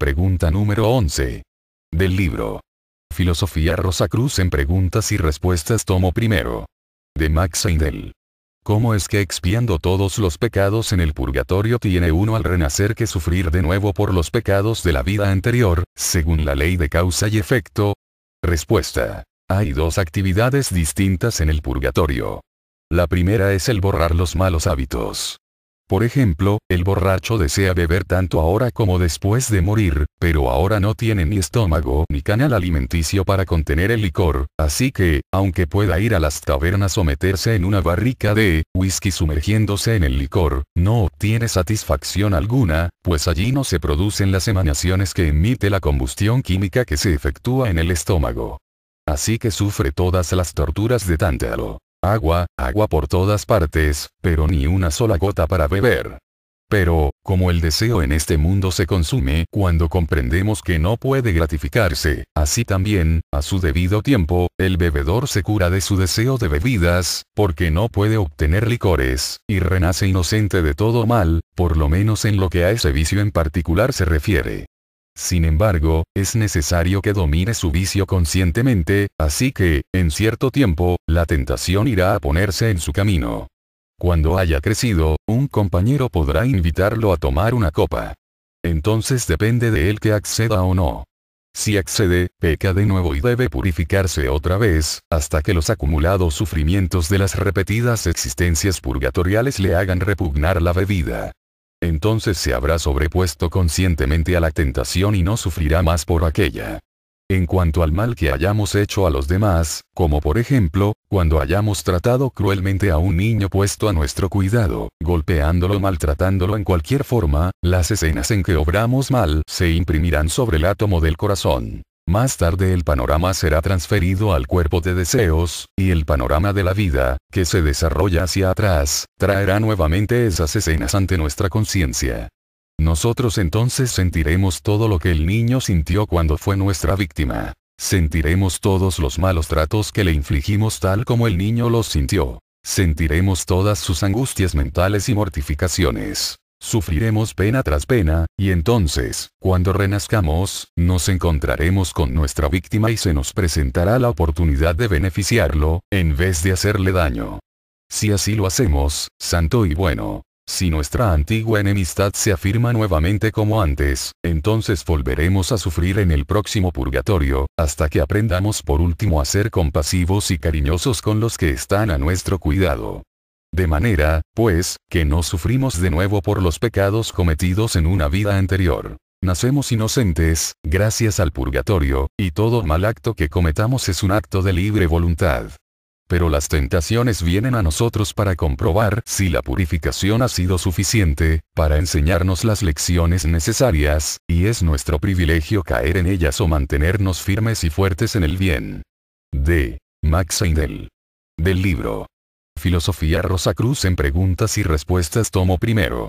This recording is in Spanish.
Pregunta número 11. Del libro. Filosofía Rosa Cruz en preguntas y respuestas tomo primero. De Max Heindel. ¿Cómo es que expiando todos los pecados en el purgatorio tiene uno al renacer que sufrir de nuevo por los pecados de la vida anterior, según la ley de causa y efecto? Respuesta. Hay dos actividades distintas en el purgatorio. La primera es el borrar los malos hábitos. Por ejemplo, el borracho desea beber tanto ahora como después de morir, pero ahora no tiene ni estómago ni canal alimenticio para contener el licor, así que, aunque pueda ir a las tabernas o meterse en una barrica de whisky sumergiéndose en el licor, no obtiene satisfacción alguna, pues allí no se producen las emanaciones que emite la combustión química que se efectúa en el estómago. Así que sufre todas las torturas de Tántalo. Agua, agua por todas partes, pero ni una sola gota para beber. Pero, como el deseo en este mundo se consume cuando comprendemos que no puede gratificarse, así también, a su debido tiempo, el bebedor se cura de su deseo de bebidas, porque no puede obtener licores, y renace inocente de todo mal, por lo menos en lo que a ese vicio en particular se refiere. Sin embargo, es necesario que domine su vicio conscientemente, así que, en cierto tiempo, la tentación irá a ponerse en su camino. Cuando haya crecido, un compañero podrá invitarlo a tomar una copa. Entonces depende de él que acceda o no. Si accede, peca de nuevo y debe purificarse otra vez, hasta que los acumulados sufrimientos de las repetidas existencias purgatoriales le hagan repugnar la bebida entonces se habrá sobrepuesto conscientemente a la tentación y no sufrirá más por aquella. En cuanto al mal que hayamos hecho a los demás, como por ejemplo, cuando hayamos tratado cruelmente a un niño puesto a nuestro cuidado, golpeándolo o maltratándolo en cualquier forma, las escenas en que obramos mal se imprimirán sobre el átomo del corazón. Más tarde el panorama será transferido al cuerpo de deseos, y el panorama de la vida, que se desarrolla hacia atrás, traerá nuevamente esas escenas ante nuestra conciencia. Nosotros entonces sentiremos todo lo que el niño sintió cuando fue nuestra víctima. Sentiremos todos los malos tratos que le infligimos tal como el niño los sintió. Sentiremos todas sus angustias mentales y mortificaciones. Sufriremos pena tras pena, y entonces, cuando renazcamos, nos encontraremos con nuestra víctima y se nos presentará la oportunidad de beneficiarlo, en vez de hacerle daño. Si así lo hacemos, santo y bueno. Si nuestra antigua enemistad se afirma nuevamente como antes, entonces volveremos a sufrir en el próximo purgatorio, hasta que aprendamos por último a ser compasivos y cariñosos con los que están a nuestro cuidado. De manera, pues, que no sufrimos de nuevo por los pecados cometidos en una vida anterior. Nacemos inocentes, gracias al purgatorio, y todo mal acto que cometamos es un acto de libre voluntad. Pero las tentaciones vienen a nosotros para comprobar si la purificación ha sido suficiente, para enseñarnos las lecciones necesarias, y es nuestro privilegio caer en ellas o mantenernos firmes y fuertes en el bien. De Max Heindel. Del libro Filosofía Rosa Cruz en preguntas y respuestas tomo primero.